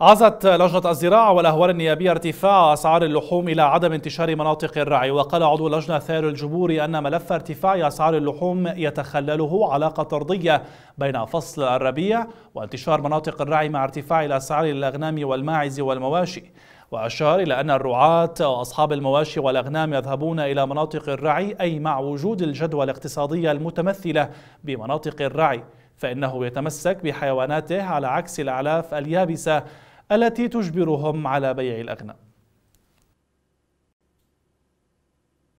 عزت لجنة الزراعة والأهوال النيابية ارتفاع أسعار اللحوم إلى عدم انتشار مناطق الرعي وقال عضو لجنة ثير الجبوري أن ملف ارتفاع أسعار اللحوم يتخلله علاقة طردية بين فصل الربيع وانتشار مناطق الرعي مع ارتفاع الأسعار للأغنام والماعز والمواشي وأشار إلى أن الرعاة وأصحاب المواشي والأغنام يذهبون إلى مناطق الرعي أي مع وجود الجدوى الاقتصادية المتمثلة بمناطق الرعي فإنه يتمسك بحيواناته على عكس الأعلاف اليابسة التي تجبرهم على بيع الأغنام